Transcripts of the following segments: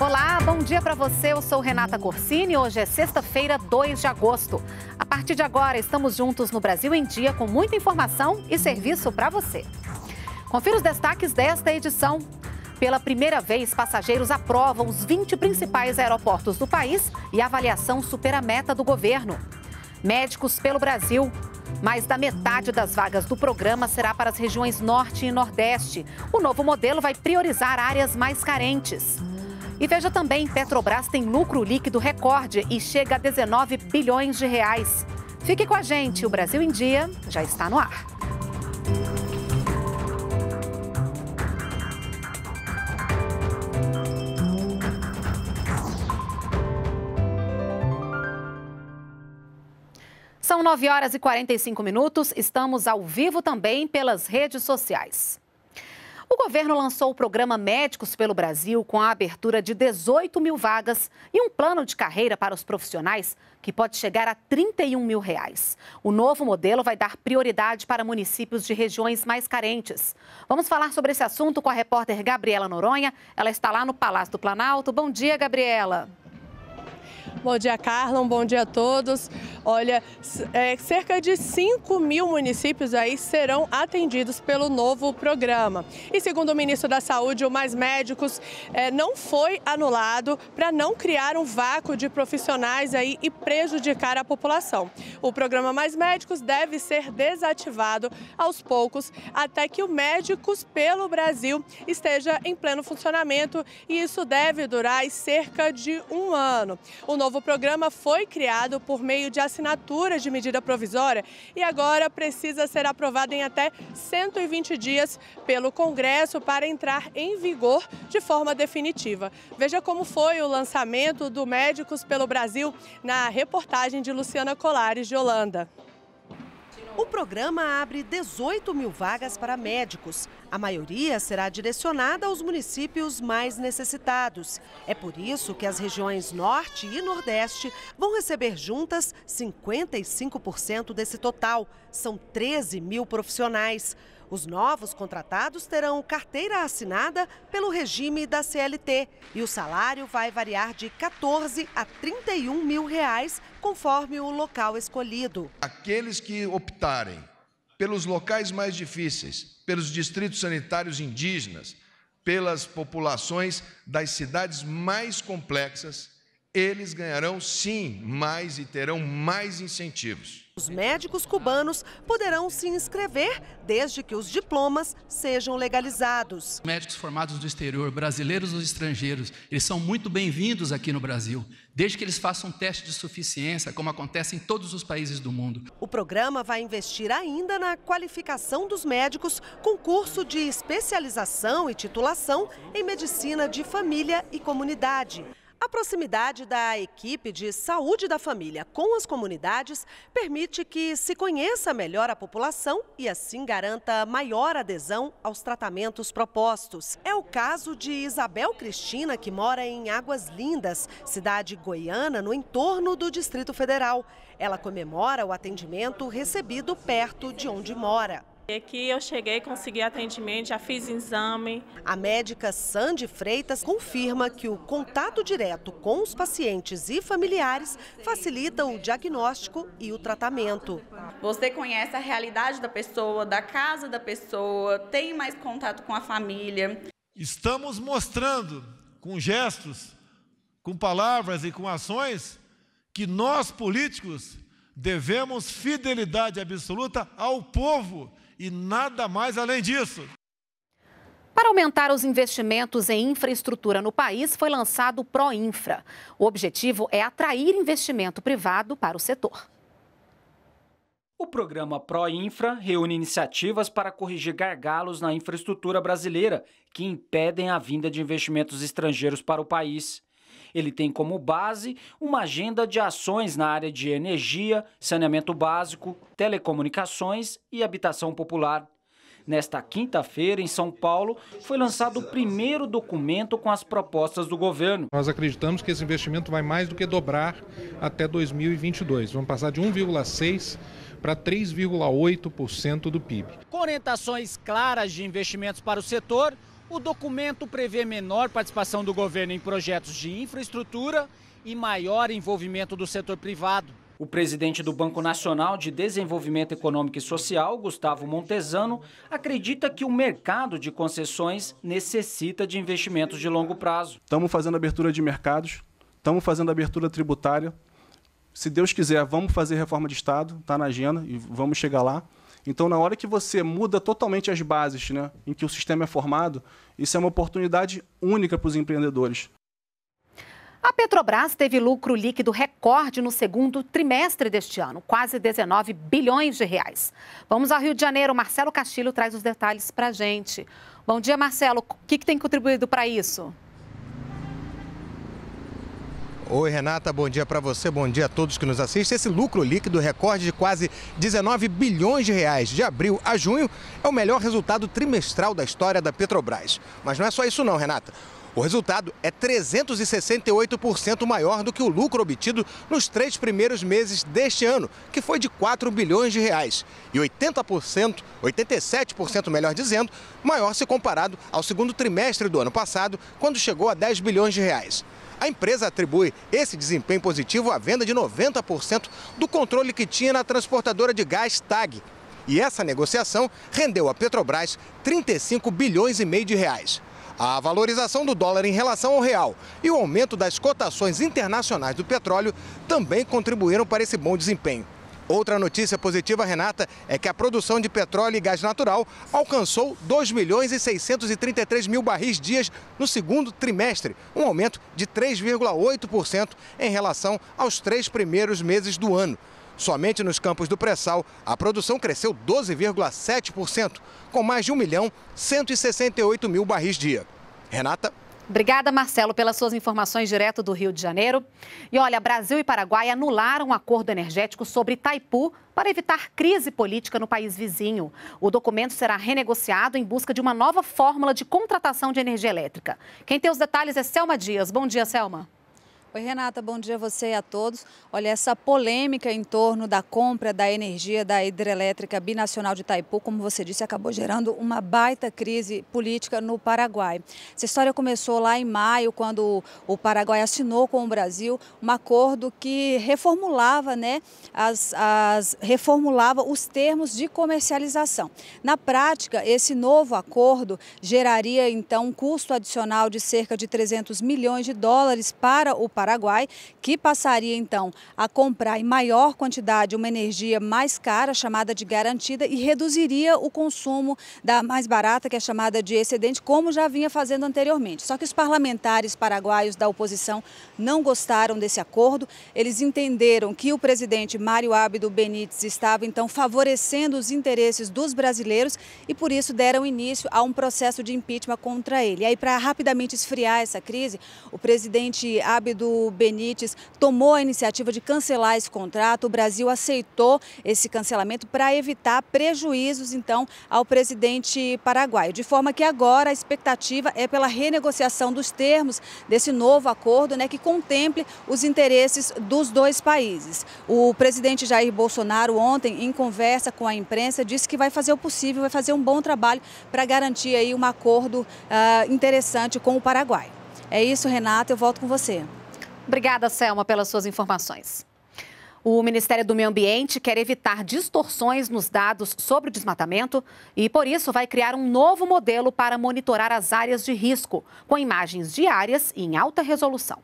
Olá, bom dia para você. Eu sou Renata Corsini. Hoje é sexta-feira, 2 de agosto. A partir de agora, estamos juntos no Brasil em Dia com muita informação e serviço para você. Confira os destaques desta edição. Pela primeira vez, passageiros aprovam os 20 principais aeroportos do país e a avaliação supera a meta do governo. Médicos pelo Brasil. Mais da metade das vagas do programa será para as regiões Norte e Nordeste. O novo modelo vai priorizar áreas mais carentes. E veja também, Petrobras tem lucro líquido recorde e chega a 19 bilhões de reais. Fique com a gente, o Brasil em Dia já está no ar. São 9 horas e 45 minutos. Estamos ao vivo também pelas redes sociais. O governo lançou o programa Médicos pelo Brasil com a abertura de 18 mil vagas e um plano de carreira para os profissionais que pode chegar a 31 mil reais. O novo modelo vai dar prioridade para municípios de regiões mais carentes. Vamos falar sobre esse assunto com a repórter Gabriela Noronha. Ela está lá no Palácio do Planalto. Bom dia, Gabriela. Bom dia, Carla. Um bom dia a todos. Olha, é, cerca de 5 mil municípios aí serão atendidos pelo novo programa. E segundo o ministro da Saúde, o Mais Médicos é, não foi anulado para não criar um vácuo de profissionais aí e prejudicar a população. O programa Mais Médicos deve ser desativado aos poucos até que o Médicos pelo Brasil esteja em pleno funcionamento e isso deve durar cerca de um ano. O novo programa foi criado por meio de assinatura de medida provisória e agora precisa ser aprovado em até 120 dias pelo Congresso para entrar em vigor de forma definitiva. Veja como foi o lançamento do Médicos pelo Brasil na reportagem de Luciana Colares de Holanda. O programa abre 18 mil vagas para médicos. A maioria será direcionada aos municípios mais necessitados. É por isso que as regiões Norte e Nordeste vão receber juntas 55% desse total. São 13 mil profissionais. Os novos contratados terão carteira assinada pelo regime da CLT e o salário vai variar de 14 a 31 mil reais, conforme o local escolhido. Aqueles que optarem pelos locais mais difíceis, pelos distritos sanitários indígenas, pelas populações das cidades mais complexas, eles ganharão sim mais e terão mais incentivos. Os médicos cubanos poderão se inscrever desde que os diplomas sejam legalizados. Médicos formados do exterior, brasileiros ou estrangeiros, eles são muito bem-vindos aqui no Brasil, desde que eles façam um teste de suficiência, como acontece em todos os países do mundo. O programa vai investir ainda na qualificação dos médicos com curso de especialização e titulação em medicina de família e comunidade. A proximidade da equipe de saúde da família com as comunidades permite que se conheça melhor a população e assim garanta maior adesão aos tratamentos propostos. É o caso de Isabel Cristina, que mora em Águas Lindas, cidade goiana no entorno do Distrito Federal. Ela comemora o atendimento recebido perto de onde mora aqui é eu cheguei, consegui atendimento, já fiz exame. A médica Sandy Freitas confirma que o contato direto com os pacientes e familiares facilita o diagnóstico e o tratamento. Você conhece a realidade da pessoa, da casa da pessoa, tem mais contato com a família. Estamos mostrando com gestos, com palavras e com ações que nós políticos devemos fidelidade absoluta ao povo e nada mais além disso. Para aumentar os investimentos em infraestrutura no país, foi lançado o Proinfra. O objetivo é atrair investimento privado para o setor. O programa Proinfra reúne iniciativas para corrigir gargalos na infraestrutura brasileira que impedem a vinda de investimentos estrangeiros para o país. Ele tem como base uma agenda de ações na área de energia, saneamento básico, telecomunicações e habitação popular. Nesta quinta-feira, em São Paulo, foi lançado o primeiro documento com as propostas do governo. Nós acreditamos que esse investimento vai mais do que dobrar até 2022. Vamos passar de 1,6 para 3,8% do PIB. Com orientações claras de investimentos para o setor, o documento prevê menor participação do governo em projetos de infraestrutura e maior envolvimento do setor privado. O presidente do Banco Nacional de Desenvolvimento Econômico e Social, Gustavo Montesano, acredita que o mercado de concessões necessita de investimentos de longo prazo. Estamos fazendo abertura de mercados, estamos fazendo abertura tributária. Se Deus quiser, vamos fazer reforma de Estado, está na agenda e vamos chegar lá. Então, na hora que você muda totalmente as bases né, em que o sistema é formado, isso é uma oportunidade única para os empreendedores. A Petrobras teve lucro líquido recorde no segundo trimestre deste ano, quase 19 bilhões de reais. Vamos ao Rio de Janeiro. Marcelo Castilho traz os detalhes para a gente. Bom dia, Marcelo. O que, que tem contribuído para isso? Oi, Renata, bom dia para você, bom dia a todos que nos assistem. Esse lucro líquido recorde de quase 19 bilhões de reais de abril a junho é o melhor resultado trimestral da história da Petrobras. Mas não é só isso não, Renata. O resultado é 368% maior do que o lucro obtido nos três primeiros meses deste ano, que foi de 4 bilhões de reais. E 80%, 87% melhor dizendo, maior se comparado ao segundo trimestre do ano passado, quando chegou a 10 bilhões de reais. A empresa atribui esse desempenho positivo à venda de 90% do controle que tinha na transportadora de gás TAG. E essa negociação rendeu a Petrobras 35 bilhões e meio de reais. A valorização do dólar em relação ao real e o aumento das cotações internacionais do petróleo também contribuíram para esse bom desempenho. Outra notícia positiva, Renata, é que a produção de petróleo e gás natural alcançou 2 milhões e 633 mil barris dias no segundo trimestre, um aumento de 3,8% em relação aos três primeiros meses do ano. Somente nos campos do pré-sal, a produção cresceu 12,7%, com mais de 1 milhão 168 mil barris dia. Renata, Obrigada, Marcelo, pelas suas informações direto do Rio de Janeiro. E olha, Brasil e Paraguai anularam um acordo energético sobre Itaipu para evitar crise política no país vizinho. O documento será renegociado em busca de uma nova fórmula de contratação de energia elétrica. Quem tem os detalhes é Selma Dias. Bom dia, Selma. Oi, Renata, bom dia a você e a todos. Olha, essa polêmica em torno da compra da energia da hidrelétrica binacional de Itaipu, como você disse, acabou gerando uma baita crise política no Paraguai. Essa história começou lá em maio, quando o Paraguai assinou com o Brasil um acordo que reformulava, né, as, as reformulava os termos de comercialização. Na prática, esse novo acordo geraria, então, um custo adicional de cerca de 300 milhões de dólares para o Paraguai Paraguai, que passaria então a comprar em maior quantidade uma energia mais cara, chamada de garantida, e reduziria o consumo da mais barata, que é chamada de excedente, como já vinha fazendo anteriormente. Só que os parlamentares paraguaios da oposição não gostaram desse acordo. Eles entenderam que o presidente Mário Abdo Benítez estava então favorecendo os interesses dos brasileiros e por isso deram início a um processo de impeachment contra ele. E aí, para rapidamente esfriar essa crise, o presidente Abdo Benítez tomou a iniciativa de cancelar esse contrato. O Brasil aceitou esse cancelamento para evitar prejuízos, então, ao presidente paraguaio. De forma que agora a expectativa é pela renegociação dos termos desse novo acordo, né, que contemple os interesses dos dois países. O presidente Jair Bolsonaro, ontem, em conversa com a imprensa, disse que vai fazer o possível, vai fazer um bom trabalho para garantir aí um acordo uh, interessante com o Paraguai. É isso, Renata, eu volto com você. Obrigada, Selma, pelas suas informações. O Ministério do Meio Ambiente quer evitar distorções nos dados sobre o desmatamento e, por isso, vai criar um novo modelo para monitorar as áreas de risco, com imagens diárias e em alta resolução.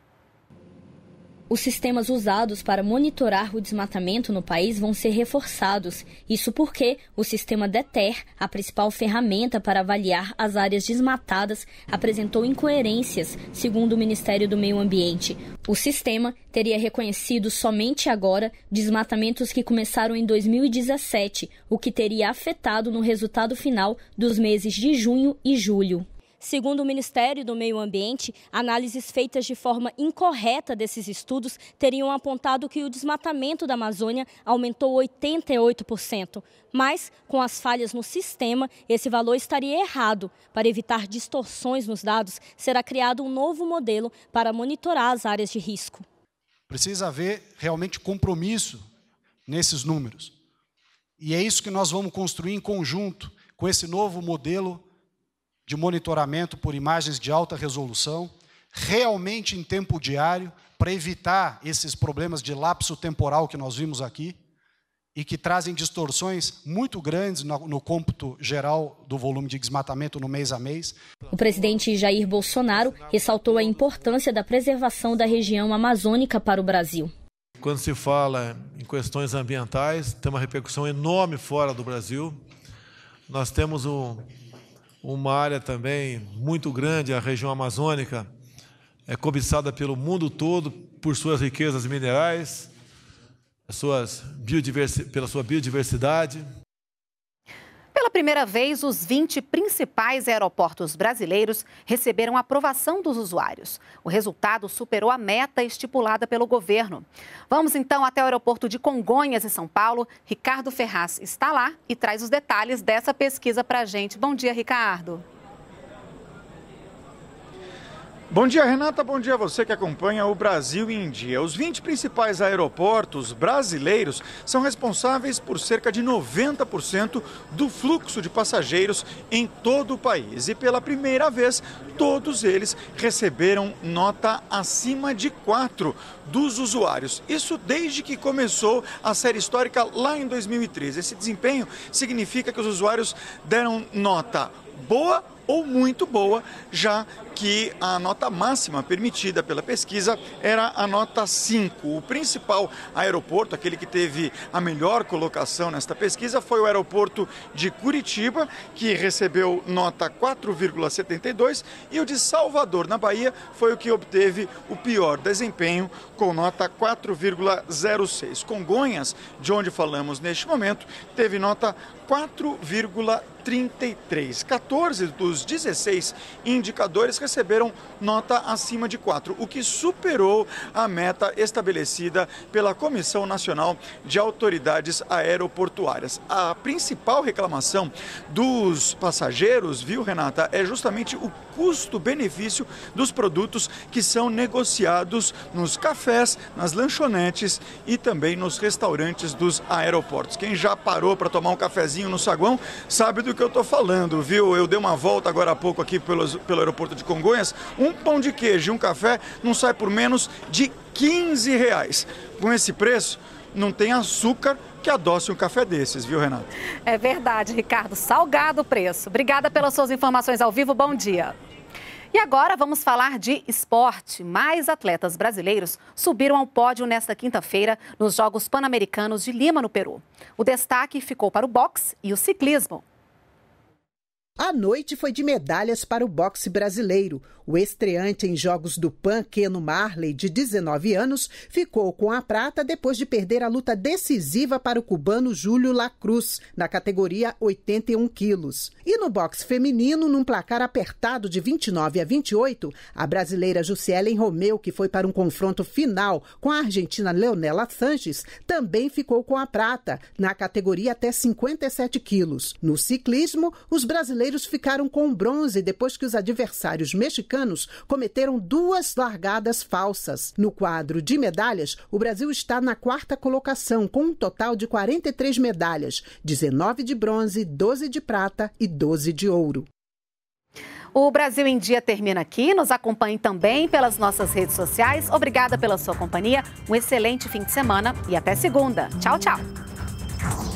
Os sistemas usados para monitorar o desmatamento no país vão ser reforçados. Isso porque o sistema DETER, a principal ferramenta para avaliar as áreas desmatadas, apresentou incoerências, segundo o Ministério do Meio Ambiente. O sistema teria reconhecido somente agora desmatamentos que começaram em 2017, o que teria afetado no resultado final dos meses de junho e julho. Segundo o Ministério do Meio Ambiente, análises feitas de forma incorreta desses estudos teriam apontado que o desmatamento da Amazônia aumentou 88%. Mas, com as falhas no sistema, esse valor estaria errado. Para evitar distorções nos dados, será criado um novo modelo para monitorar as áreas de risco. Precisa haver realmente compromisso nesses números. E é isso que nós vamos construir em conjunto com esse novo modelo de monitoramento por imagens de alta resolução, realmente em tempo diário, para evitar esses problemas de lapso temporal que nós vimos aqui e que trazem distorções muito grandes no, no cômputo geral do volume de desmatamento no mês a mês. O presidente Jair Bolsonaro ressaltou a importância da preservação da região amazônica para o Brasil. Quando se fala em questões ambientais, tem uma repercussão enorme fora do Brasil. Nós temos um, uma área também muito grande, a região amazônica, é cobiçada pelo mundo todo por suas riquezas minerais, suas biodiversi pela sua biodiversidade. Pela primeira vez, os 20 principais aeroportos brasileiros receberam aprovação dos usuários. O resultado superou a meta estipulada pelo governo. Vamos então até o aeroporto de Congonhas, em São Paulo. Ricardo Ferraz está lá e traz os detalhes dessa pesquisa para a gente. Bom dia, Ricardo. Bom dia, Renata. Bom dia a você que acompanha o Brasil em Dia. Os 20 principais aeroportos brasileiros são responsáveis por cerca de 90% do fluxo de passageiros em todo o país. E pela primeira vez, todos eles receberam nota acima de 4 dos usuários. Isso desde que começou a série histórica lá em 2013. Esse desempenho significa que os usuários deram nota boa ou muito boa, já que a nota máxima permitida pela pesquisa era a nota 5. O principal aeroporto, aquele que teve a melhor colocação nesta pesquisa, foi o aeroporto de Curitiba, que recebeu nota 4,72, e o de Salvador, na Bahia, foi o que obteve o pior desempenho, com nota 4,06. Congonhas, de onde falamos neste momento, teve nota 4,3. 33. 14 dos 16 indicadores receberam nota acima de 4, o que superou a meta estabelecida pela Comissão Nacional de Autoridades Aeroportuárias. A principal reclamação dos passageiros, viu, Renata, é justamente o custo-benefício dos produtos que são negociados nos cafés, nas lanchonetes e também nos restaurantes dos aeroportos. Quem já parou para tomar um cafezinho no saguão sabe do do que eu estou falando, viu? Eu dei uma volta agora há pouco aqui pelo aeroporto de Congonhas. Um pão de queijo e um café não sai por menos de 15 reais. Com esse preço, não tem açúcar que adoce um café desses, viu, Renato? É verdade, Ricardo. Salgado o preço. Obrigada pelas suas informações ao vivo. Bom dia. E agora vamos falar de esporte. Mais atletas brasileiros subiram ao pódio nesta quinta-feira nos Jogos Pan-Americanos de Lima, no Peru. O destaque ficou para o boxe e o ciclismo. A noite foi de medalhas para o boxe brasileiro. O estreante em Jogos do Pan, Keno Marley, de 19 anos, ficou com a prata depois de perder a luta decisiva para o cubano Júlio Lacruz, na categoria 81 quilos. E no boxe feminino, num placar apertado de 29 a 28, a brasileira Jussielen Romeu, que foi para um confronto final com a argentina Leonela Sanches, também ficou com a prata, na categoria até 57 quilos. No ciclismo, os brasileiros brasileiros ficaram com bronze depois que os adversários mexicanos cometeram duas largadas falsas. No quadro de medalhas, o Brasil está na quarta colocação, com um total de 43 medalhas: 19 de bronze, 12 de prata e 12 de ouro. O Brasil em Dia termina aqui. Nos acompanhe também pelas nossas redes sociais. Obrigada pela sua companhia. Um excelente fim de semana e até segunda. Tchau, tchau.